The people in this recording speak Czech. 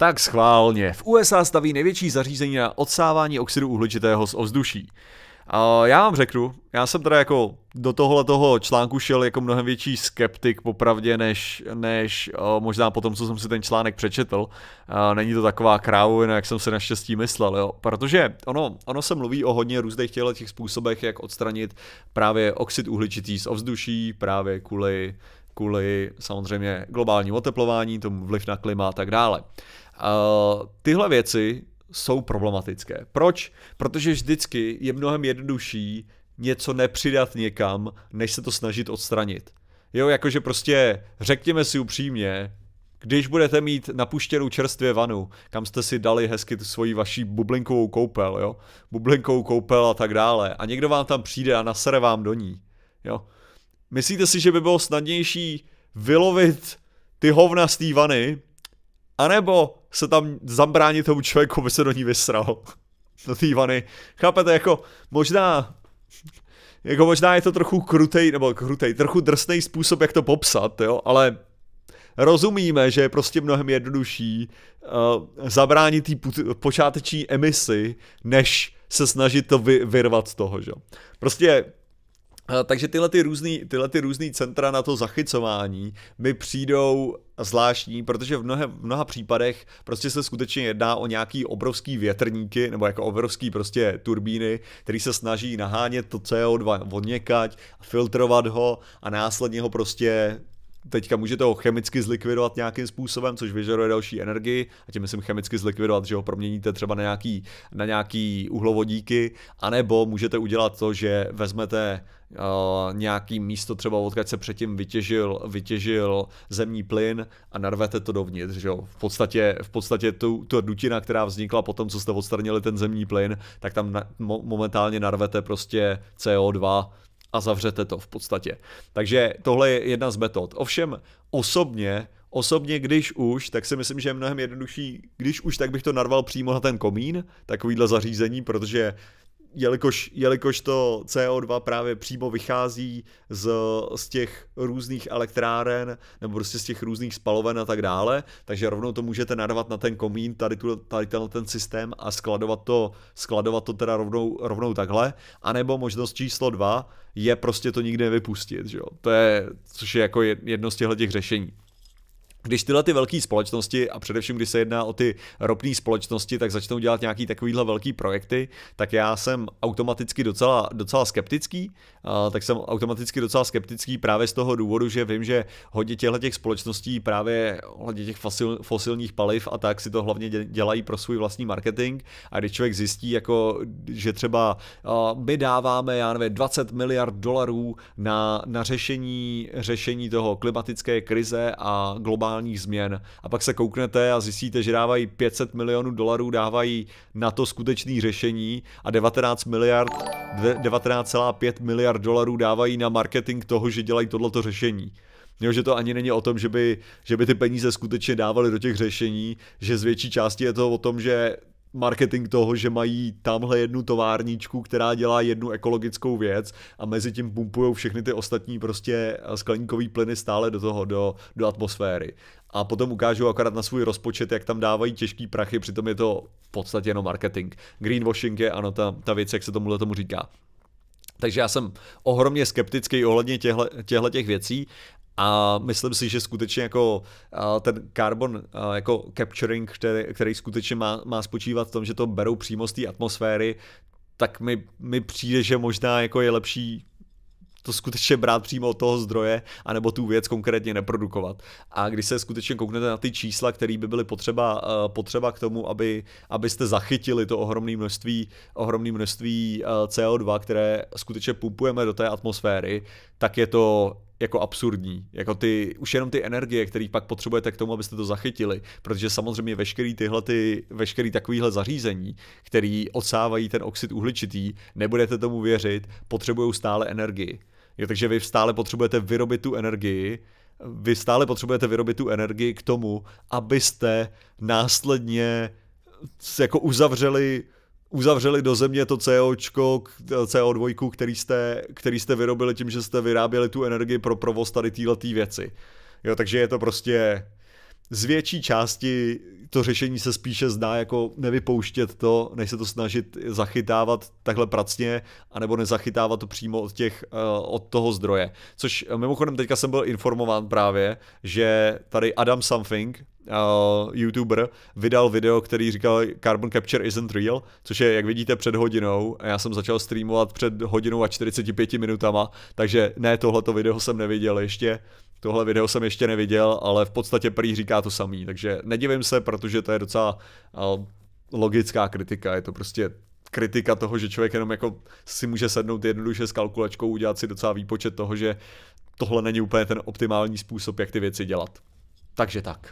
tak schválně. V USA staví největší zařízení na odsávání oxidu uhličitého z ovzduší. já vám řeknu, já jsem teda jako do tohohle toho článku šel jako mnohem větší skeptik popravdě, než, než možná po tom, co jsem si ten článek přečetl. není to taková krávovina, jak jsem se naštěstí myslel, jo. Protože ono, ono se mluví o hodně různých těchto těch způsobech, jak odstranit právě oxid uhličitý z ovzduší, právě kvůli kvůli samozřejmě globálnímu oteplování, tomu vliv na klima a tak dále tyhle věci jsou problematické. Proč? Protože vždycky je mnohem jednodušší něco nepřidat někam, než se to snažit odstranit. Jo, jakože prostě řekněme si upřímně, když budete mít napuštěnou čerstvě vanu, kam jste si dali hezky tu svoji vaší bublinkovou koupel, jo, bublinkovou koupel a tak dále, a někdo vám tam přijde a nasere vám do ní, jo. Myslíte si, že by bylo snadnější vylovit ty hovna z té vany, anebo se tam zabránit tomu člověku, aby se do ní vysral. Do té vany. Chápete, jako možná jako možná je to trochu krutej, nebo krutej, trochu drsný způsob, jak to popsat, jo, ale rozumíme, že je prostě mnohem jednodušší uh, zabránit té počáteční emisy, než se snažit to vy, vyrvat z toho, že Prostě takže tyhle ty různý, tyhle ty různý centra na to zachycování mi přijdou zvláštní, protože v mnoha, v mnoha případech prostě se skutečně jedná o nějaký obrovský větrníky, nebo jako obrovský prostě turbíny, který se snaží nahánět to CO2 od filtrovat ho a následně ho prostě teďka můžete ho chemicky zlikvidovat nějakým způsobem, což vyžaduje další energii, a tím myslím chemicky zlikvidovat, že ho proměníte třeba na nějaký, na nějaký uhlovodíky, anebo můžete udělat to, že vezmete Uh, nějaký místo třeba odkud se předtím vytěžil, vytěžil zemní plyn a narvete to dovnitř. Že jo? V podstatě, v podstatě tu, tu dutina, která vznikla potom, co jste odstranili ten zemní plyn, tak tam na, momentálně narvete prostě CO2, a zavřete to v podstatě. Takže tohle je jedna z metod. Ovšem osobně, osobně když už, tak si myslím, že je mnohem jednodušší, když už, tak bych to narval přímo na ten komín, takovýhle zařízení, protože jelikož, jelikož to CO2 právě přímo vychází z, z těch různých elektráren nebo prostě z těch různých spaloven a tak dále, takže rovnou to můžete narvat na ten komín, tady, tu, tady ten, ten systém a skladovat to, skladovat to teda rovnou, rovnou takhle, anebo možnost číslo dva je prostě to nikdy nevypustit, že jo? To je, což je jako jedno z těchto těch řešení když tyhle ty velké společnosti a především když se jedná o ty ropné společnosti, tak začnou dělat nějaký takovýhle velký projekty, tak já jsem automaticky docela, docela skeptický, tak jsem automaticky docela skeptický právě z toho důvodu, že vím, že hodně těchto těch společností právě hodně těch fosil, fosilních paliv a tak si to hlavně dělají pro svůj vlastní marketing a když člověk zjistí, jako, že třeba my dáváme, já nevím, 20 miliard dolarů na, na řešení, řešení toho klimatické krize a globální globálních změn. A pak se kouknete a zjistíte, že dávají 500 milionů dolarů, dávají na to skutečné řešení a 19 miliard, 19,5 miliard dolarů dávají na marketing toho, že dělají tohleto řešení. Jo, že to ani není o tom, že by, že by ty peníze skutečně dávali do těch řešení, že z větší části je to o tom, že marketing toho, že mají tamhle jednu továrníčku, která dělá jednu ekologickou věc a mezi tím pumpují všechny ty ostatní prostě skleníkové plyny stále do toho, do, do atmosféry. A potom ukážou akorát na svůj rozpočet, jak tam dávají těžký prachy, přitom je to v podstatě jenom marketing. Greenwashing je, ano, ta, ta věc, jak se tomuhle tomu říká. Takže já jsem ohromně skeptický ohledně těchto těch věcí a myslím si, že skutečně jako ten carbon jako capturing, který, který skutečně má, má spočívat v tom, že to berou přímo z té atmosféry, tak mi, mi přijde, že možná jako je lepší to skutečně brát přímo od toho zdroje, anebo tu věc konkrétně neprodukovat. A když se skutečně kouknete na ty čísla, které by byly potřeba, potřeba k tomu, aby, abyste zachytili to ohromné množství, ohromné množství CO2, které skutečně pumpujeme do té atmosféry, tak je to jako absurdní. Jako ty, už jenom ty energie, které pak potřebujete k tomu, abyste to zachytili, protože samozřejmě veškerý tyhle ty, veškerý takovýhle zařízení, který odsávají ten oxid uhličitý, nebudete tomu věřit, potřebují stále energii. Jo, takže vy stále potřebujete vyrobit tu energii, vy stále potřebujete vyrobit tu energii k tomu, abyste následně jako uzavřeli uzavřeli do země to COčko, CO2, který jste, který jste vyrobili tím, že jste vyráběli tu energii pro provoz tady téhle věci. Jo, takže je to prostě z větší části to řešení se spíše zdá jako nevypouštět to, než se to snažit zachytávat takhle pracně, anebo nezachytávat to přímo od, těch, eh, od toho zdroje. Což eh, mimochodem teďka jsem byl informován právě, že tady Adam Something, uh, youtuber, vydal video, který říkal Carbon Capture isn't real, což je, jak vidíte, před hodinou. Já jsem začal streamovat před hodinou a 45 minutama, takže ne, tohleto video jsem neviděl ještě. Tohle video jsem ještě neviděl, ale v podstatě prý říká to samý, takže nedivím se, protože to je docela eh, logická kritika, je to prostě kritika toho, že člověk jenom jako si může sednout jednoduše s kalkulačkou, udělat si docela výpočet toho, že tohle není úplně ten optimální způsob, jak ty věci dělat. Takže tak.